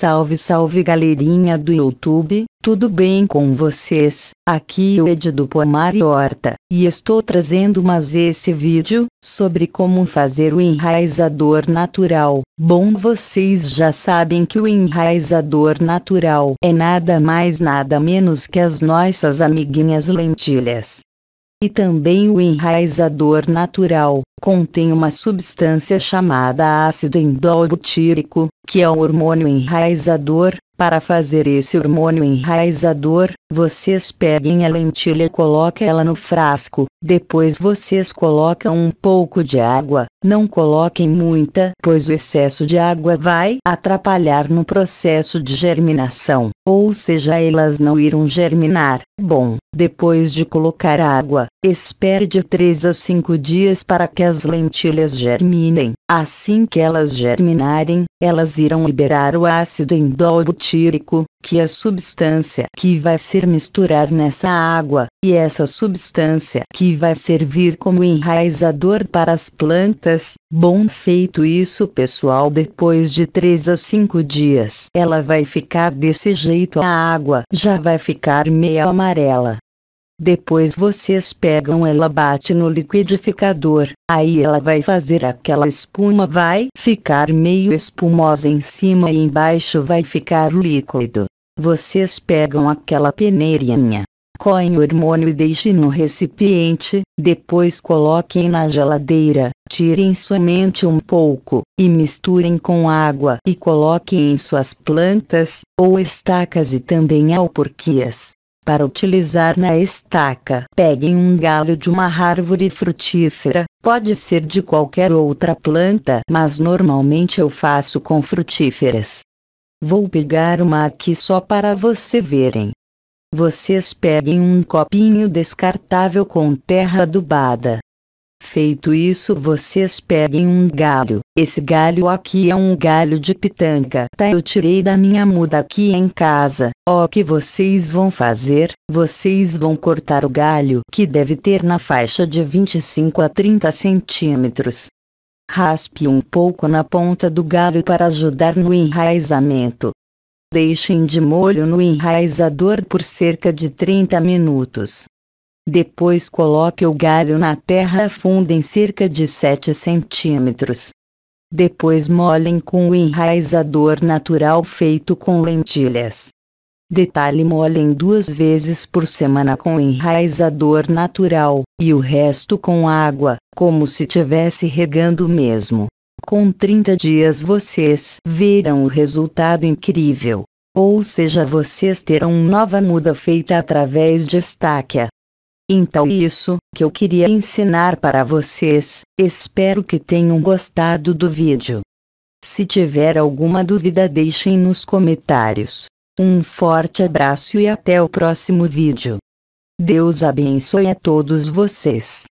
Salve, salve galerinha do YouTube, tudo bem com vocês? Aqui o Ed do Pomar e Horta, e estou trazendo mais esse vídeo, sobre como fazer o enraizador natural. Bom, vocês já sabem que o enraizador natural é nada mais nada menos que as nossas amiguinhas lentilhas e também o enraizador natural, contém uma substância chamada ácido endobutírico, que é o hormônio enraizador, para fazer esse hormônio enraizador, vocês peguem a lentilha e coloquem ela no frasco, depois vocês colocam um pouco de água, não coloquem muita, pois o excesso de água vai atrapalhar no processo de germinação, ou seja, elas não irão germinar. Bom, depois de colocar água, Espere de 3 a 5 dias para que as lentilhas germinem. Assim que elas germinarem, elas irão liberar o ácido endolbutírico, que é a substância que vai ser misturar nessa água, e é essa substância que vai servir como enraizador para as plantas. Bom feito isso pessoal depois de 3 a 5 dias ela vai ficar desse jeito a água já vai ficar meio amarela. Depois vocês pegam ela bate no liquidificador, aí ela vai fazer aquela espuma vai ficar meio espumosa em cima e embaixo vai ficar líquido. Vocês pegam aquela peneirinha, coem o hormônio e deixem no recipiente, depois coloquem na geladeira, tirem somente um pouco, e misturem com água e coloquem em suas plantas, ou estacas e também alporquias. Para utilizar na estaca, peguem um galho de uma árvore frutífera, pode ser de qualquer outra planta, mas normalmente eu faço com frutíferas. Vou pegar uma aqui só para você verem. Vocês peguem um copinho descartável com terra adubada, Feito isso vocês peguem um galho, esse galho aqui é um galho de pitanga. tá eu tirei da minha muda aqui em casa, ó que vocês vão fazer, vocês vão cortar o galho que deve ter na faixa de 25 a 30 centímetros. Raspe um pouco na ponta do galho para ajudar no enraizamento. Deixem de molho no enraizador por cerca de 30 minutos. Depois coloque o galho na terra afunda em cerca de 7 centímetros. Depois molhem com o enraizador natural feito com lentilhas. Detalhe molhem duas vezes por semana com enraizador natural, e o resto com água, como se tivesse regando mesmo. Com 30 dias vocês verão o resultado incrível. Ou seja, vocês terão nova muda feita através de estáquia, então isso que eu queria ensinar para vocês, espero que tenham gostado do vídeo. Se tiver alguma dúvida deixem nos comentários. Um forte abraço e até o próximo vídeo. Deus abençoe a todos vocês.